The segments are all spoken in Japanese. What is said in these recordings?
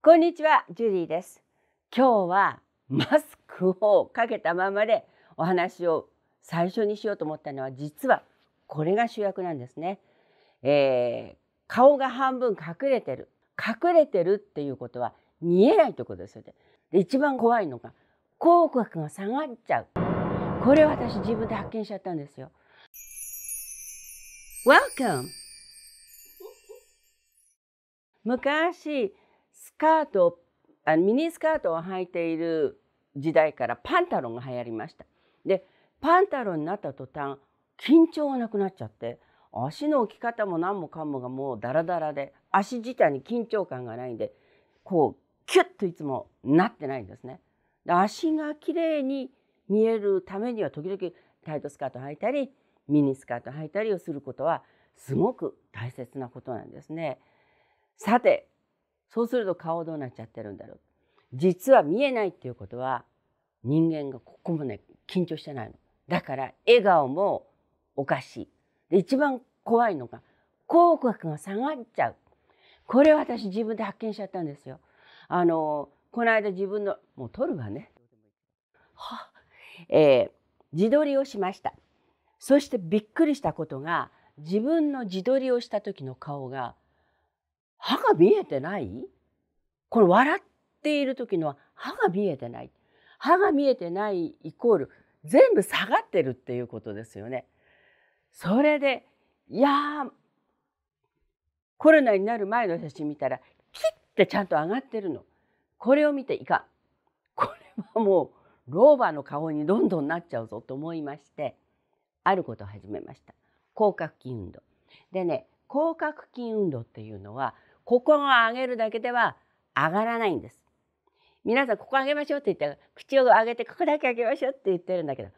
こんにちは、ジュリーです。今日はマスクをかけたままでお話を最初にしようと思ったのは実はこれが主役なんですね。えー、顔が半分隠れてる。隠れてるっていうことは見えないということですよね。で一番怖いのが口角が下がっちゃう。これ私自分で発見しちゃったんですよ。Welcome! 昔スカートあミニスカートを履いている時代からパンタロンが流行りました。でパンタロンになった途端緊張がなくなっちゃって足の置き方も何もかもがもうダラダラで足自体に緊張感がないんでこうキュッといつもなってないんですね。で足が綺麗に見えるためには時々タイトスカート履いたりミニスカート履いたりをすることはすごく大切なことなんですね。さてそうすると顔どうなっちゃってるんだろう実は見えないっていうことは人間がここもね緊張してないのだから笑顔もおかしいで一番怖いのが口角が下がっちゃうこれ私自分で発見しちゃったんですよあのこの間自分のもう撮るわねはえー、自撮りをしましたそしてびっくりしたことが自分の自撮りをした時の顔が歯が見えてないこの笑っている時のは歯が見えてない。歯が見えてないイコール全部下がってるっていうことですよね。それで、いやコロナになる前の写真見たら、キッてちゃんと上がってるの。これを見ていかん。これはもう、老婆の顔にどんどんなっちゃうぞと思いまして、あることを始めました。広角筋運動。でね、広角筋運動っていうのは、ここを上げるだけでは上がらないんです。皆さんここ上げましょうって言ったら口を上げてここだけ上げましょうって言ってるんだけど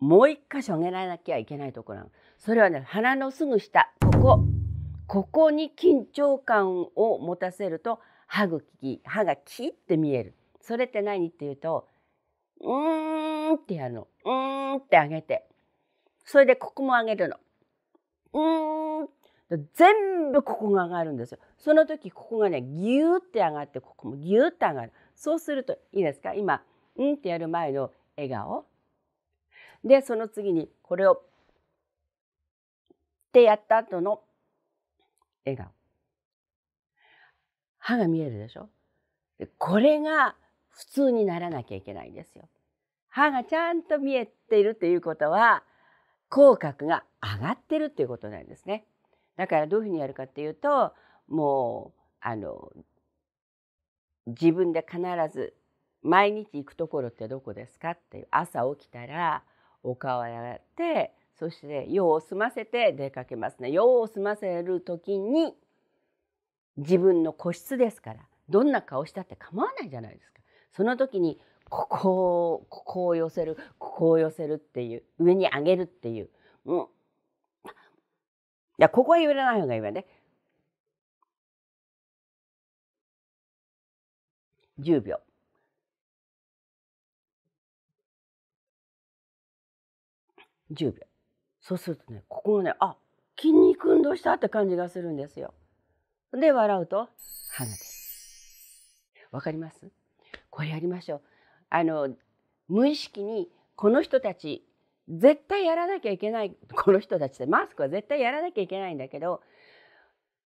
もう一箇所上げなきゃいけないところなの。それはね鼻のすぐ下ここここに緊張感を持たせると歯茎歯がキッて見える。それって何っていうとうーんってやるのうーんって上げてそれでここも上げるのうーん全部ここが上がるんですよ。その時ここがねギューって上がってここもギューって上がる。そうするといいですか今うんってやる前の笑顔。でその次にこれをってやった後の笑顔。歯が見えるでしょこれが普通にならなきゃいけないんですよ。歯がちゃんと見えているということは口角が上がってるということなんですね。だからどういうふうにやるかっていうともうあの自分で必ず毎日行くところってどこですかっていう朝起きたらお顔洗ってそして用を済ませて出かけますね用を済ませる時に自分の個室ですからどんな顔したって構わないじゃないですかその時にここをここを寄せるここを寄せるっていう上に上げるっていうもいや、ここは揺れない方がいいわね。10秒。10秒。そうするとね、ここがね、あ、筋肉運動したって感じがするんですよ。で、笑うと、鼻です。わかりますこれやりましょう。あの、無意識にこの人たち絶対やらなきゃいけないこの人たちってマスクは絶対やらなきゃいけないんだけど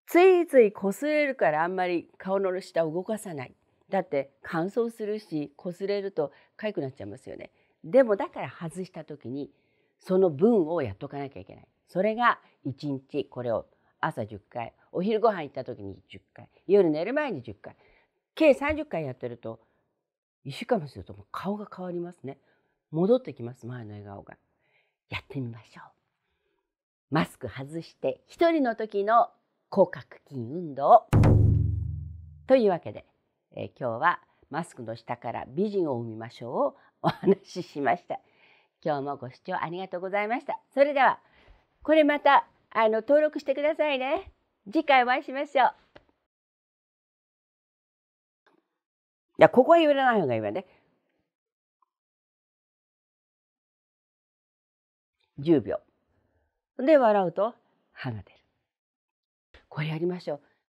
ついついこすれるからあんまり顔の下を動かさないだって乾燥するしこすれると痒くなっちゃいますよねでもだから外した時にその分をやっとかなきゃいけないそれが1日これを朝10回お昼ご飯行った時に10回夜寝る前に10回計30回やってると1週間もするともう顔が変わりますね戻ってきます前の笑顔が。やってみましょうマスク外して一人の時の広角筋運動というわけで、えー、今日はマスクの下から美人を生みましょうをお話ししました今日もご視聴ありがとうございましたそれではこれまたあの登録してくださいね次回お会いしましょういやここは言わない方がいいわね10秒で笑うと歯が出るこれやりましょう